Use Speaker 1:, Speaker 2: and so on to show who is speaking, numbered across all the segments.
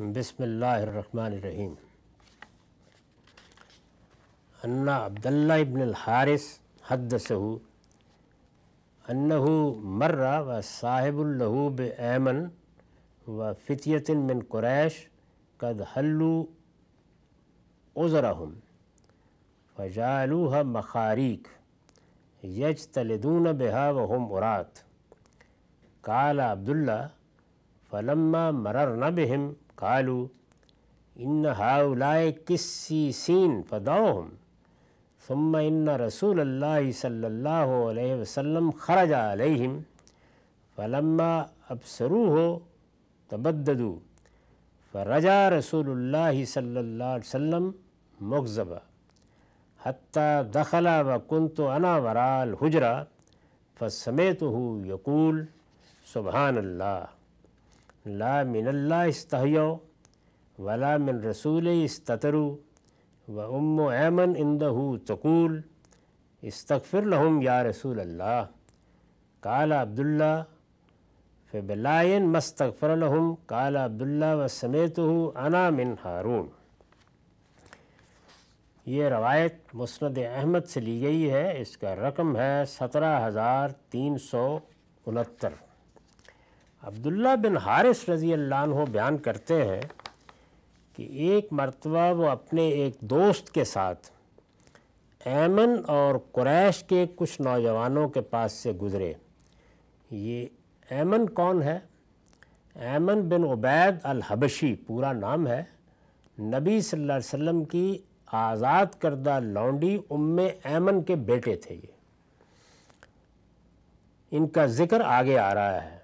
Speaker 1: बसमीम अन्ना अब्दुल्ला इबन हारिस हद सहू अन्नहू मर्रा व साहिबुल्लहूब ऐमन व फ़ितियतिन मिन कुरैश कद हल्लू उज़रहम फ़जालूह मखारीक यज तलदून बेहा व हम उरात काला अब्दुल्ला फ़लम्मा मरर न बहम قالوا इन هؤلاء किस्सी सीन फदाउम ثم إن رسول الله صلى الله عليه وسلم خرج عليهم فلما أبصروه تبددوا فرجع رسول الله صلى الله عليه وسلم مغزبا حتى دخل وكنت أنا وراء الحجرة فسمعته يقول سبحان الله ला मिनल्ला इस्तयो वला मिन रसूल इस्तरु व उम ऐमन इंदहू चकूल इस्तफ़िर लहम या रसूल अल्लाह काला अब्दुल्ला फ़िबलायन मस्तफ़र लहम काला अब्दुल्ला व समेत अना मिन हारून ये रवायत मुस्नद अहमद से ली गई है इसका रकम है सत्रह हज़ार तीन सौ उनहत्तर अब्दुल्ला बिन हारिस रज़ी अल्लाह बयान करते हैं कि एक मरतबा वो अपने एक दोस्त के साथ ऐमन और क्रैश के कुछ नौजवानों के पास से गुज़रे ये ऐमन कौन है ऐमन बिन उबैद अल हबशी पूरा नाम है नबी सल्लल्लाहु अलैहि वसल्लम की आज़ाद करदा लौंडी उम्म ऐमन के बेटे थे ये इनका ज़िक्र आगे आ रहा है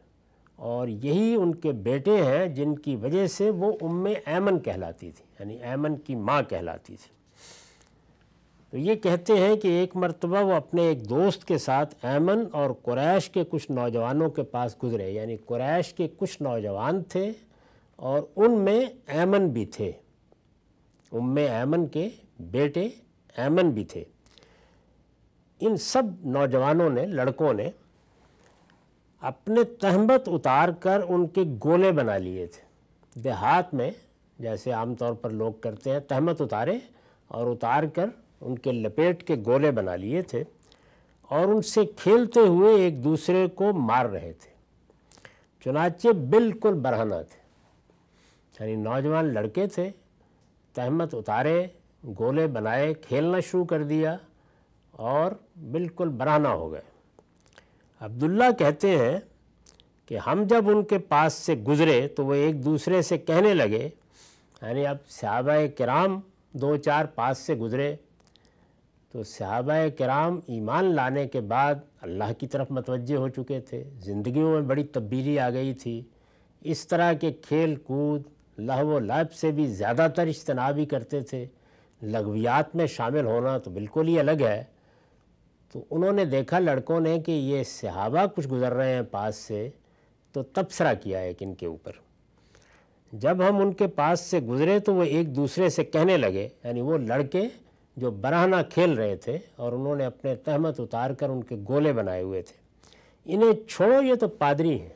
Speaker 1: और यही उनके बेटे हैं जिनकी वजह से वो उम्मे ऐमन कहलाती थी यानी ऐमन की माँ कहलाती थी तो ये कहते हैं कि एक मरतबा वो अपने एक दोस्त के साथ ऐमन और कुरैश के कुछ नौजवानों के पास गुज़रे यानी कुरैश के कुछ नौजवान थे और उनमें ऐमन भी थे उम ऐमन के बेटे ऐमन भी थे इन सब नौजवानों ने लड़कों ने अपने तहमत उतार कर उनके गोले बना लिए थे देहात में जैसे आमतौर पर लोग करते हैं तहमत उतारे और उतार कर उनके लपेट के गोले बना लिए थे और उनसे खेलते हुए एक दूसरे को मार रहे थे चुनाचे बिल्कुल बरहना थे यानी नौजवान लड़के थे तहमत उतारे गोले बनाए खेलना शुरू कर दिया और बिल्कुल बरहना हो गए अब्दुल्ला कहते हैं कि हम जब उनके पास से गुज़रे तो वो एक दूसरे से कहने लगे यानी अब सहाब कराम दो चार पास से गुज़रे तो सहाब कराम ईमान लाने के बाद अल्लाह की तरफ मतवजे हो चुके थे ज़िंदगियों में बड़ी तब्दीली आ गई थी इस तरह के खेल कूद लहव लाभ से भी ज़्यादातर इज्तनाबी करते थे लगवियात में शामिल होना तो बिल्कुल ही अलग है तो उन्होंने देखा लड़कों ने कि ये सहाबा कुछ गुज़र रहे हैं पास से तो तबसरा किया एक इनके ऊपर जब हम उनके पास से गुज़रे तो वो एक दूसरे से कहने लगे यानी वो लड़के जो बराहना खेल रहे थे और उन्होंने अपने तहमत उतार कर उनके गोले बनाए हुए थे इन्हें छोड़ो ये तो पादरी हैं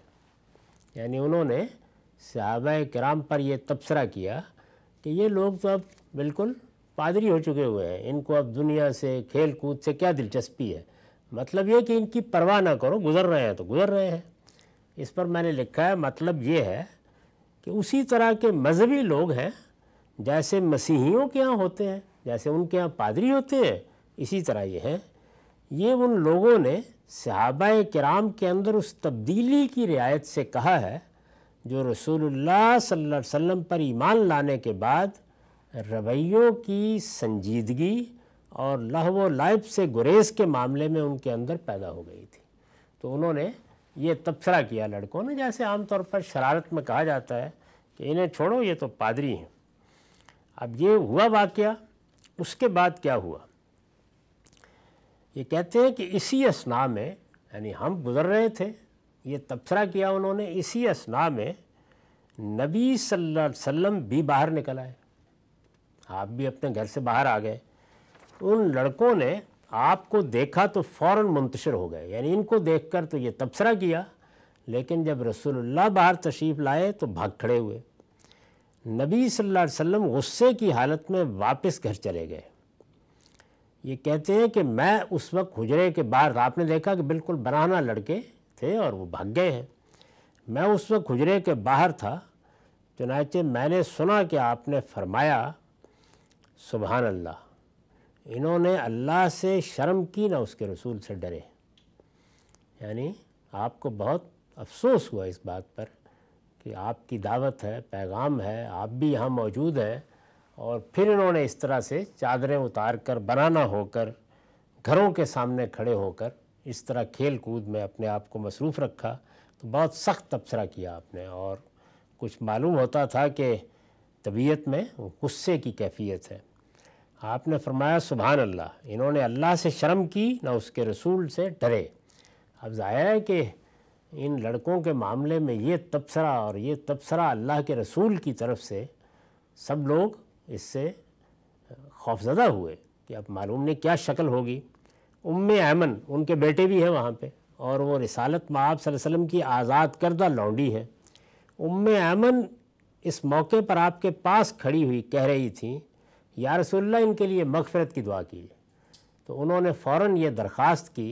Speaker 1: यानी उन्होंने सहाबा कराम पर यह तबसरा किया कि ये लोग तो अब बिल्कुल पादरी हो चुके हुए हैं इनको अब दुनिया से खेल कूद से क्या दिलचस्पी है मतलब ये कि इनकी परवाह ना करो गुजर रहे हैं तो गुजर रहे हैं इस पर मैंने लिखा है मतलब ये है कि उसी तरह के मजहबी लोग हैं जैसे मसीहियों के यहाँ होते हैं जैसे उनके यहाँ पादरी होते हैं इसी तरह ये हैं ये उन लोगों ने सहाबा कराम के अंदर उस तब्दीली की रियायत से कहा है जो रसूलुल्लाह सल्लल्लाहु अलैहि वसल्लम पर ईमान लाने के बाद रवैयों की संजीदगी और लहव लाइफ से गुरेज के मामले में उनके अंदर पैदा हो गई थी तो उन्होंने ये तबसरा किया लड़कों ने जैसे आमतौर पर शरारत में कहा जाता है कि इन्हें छोड़ो ये तो पादरी हैं अब ये हुआ वाक़ उसके बाद क्या हुआ ये कहते हैं कि इसी असना में यानी हम गुज़र रहे थे ये तबसरा किया उन्होंने इसी असना में नबी सल्लल्लाहु अलैहि वसल्लम भी बाहर निकल आए आप भी अपने घर से बाहर आ गए उन लड़कों ने आपको देखा तो फ़ौर मुंतशर हो गए यानी इनको देख कर तो ये तबसरा किया लेकिन जब रसूलुल्लाह बाहर तशरीफ़ लाए तो भाग खड़े हुए नबी सल्लल्लाहु अलैहि वसल्लम गुस्से की हालत में वापस घर चले गए ये कहते हैं कि मैं उस वक्त हुजरे के बाहर आपने देखा कि बिल्कुल बनाना लड़के थे और वो भाग गए हैं मैं उस वक्त हुजरे के बाहर था चुनाचे मैंने सुना कि आपने फरमाया सुबहान अल्लाह इन्होंने अल्लाह से शर्म की ना उसके रसूल से डरे यानी आपको बहुत अफसोस हुआ इस बात पर कि आपकी दावत है पैगाम है आप भी यहाँ मौजूद हैं और फिर इन्होंने इस तरह से चादरें उतार कर बनाना होकर घरों के सामने खड़े होकर इस तरह खेल कूद में अपने आप को मसरूफ़ रखा तो बहुत सख्त तबसरा किया आपने और कुछ मालूम होता था कि तबीयत में गुस्से की कैफियत है आपने फरमाया सुबहान अल्लाह इन्होंने अल्लाह से शर्म की ना उसके रसूल से डरे अब ज़ाहिर है कि इन लड़कों के मामले में ये तबसरा और ये तबसरा अल्लाह के रसूल की तरफ से सब लोग इससे खौफजदा हुए कि अब मालूम ने क्या शक्ल होगी उम ऐमन उनके बेटे भी हैं वहाँ पे और वो रिसालत माब सल्लम की आज़ाद करदा लौंडी है उम ऐमन इस मौके पर आपके पास खड़ी हुई कह रही थी या रसोल्ला इनके लिए मगफरत की दुआ कीजिए तो उन्होंने फ़ौर ये दरख्वास्त की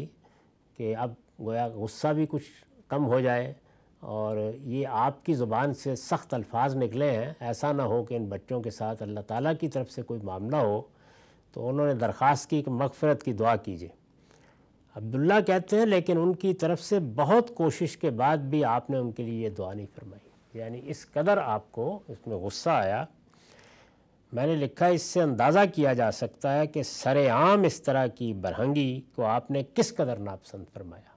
Speaker 1: कि अब गोया गुस्सा भी कुछ कम हो जाए और ये आपकी ज़ुबान से सख्त अल्फाज निकले हैं ऐसा ना हो कि इन बच्चों के साथ अल्लाह ताली की तरफ से कोई मामला हो तो उन्होंने दरख्वास्त की कि मगफरत की दुआ कीजिए अब्दुल्ला कहते हैं लेकिन उनकी तरफ से बहुत कोशिश के बाद भी आपने उनके लिए ये दुआ नहीं फरमाई यानी इस कदर आपको इसमें गुस्सा आया मैंने लिखा इससे अंदाज़ा किया जा सकता है कि सरेआम इस तरह की बरहंगी को आपने किस कदर नापसंद फरमाया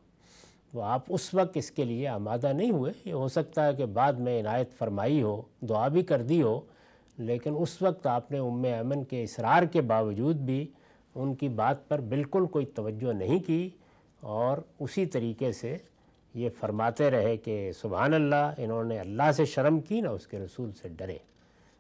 Speaker 1: वो आप उस वक्त इसके लिए आमादा नहीं हुए ये हो सकता है कि बाद में इनायत फरमाई हो दुआ भी कर दी हो लेकिन उस वक्त आपने उम अमन के इसरार के बावजूद भी उनकी बात पर बिल्कुल कोई तवज्जो नहीं की और उसी तरीके से ये फरमाते रहे कि सुबहान अल्लाह इन्होंने अल्लाह से शर्म की ना उसके रसूल से डरे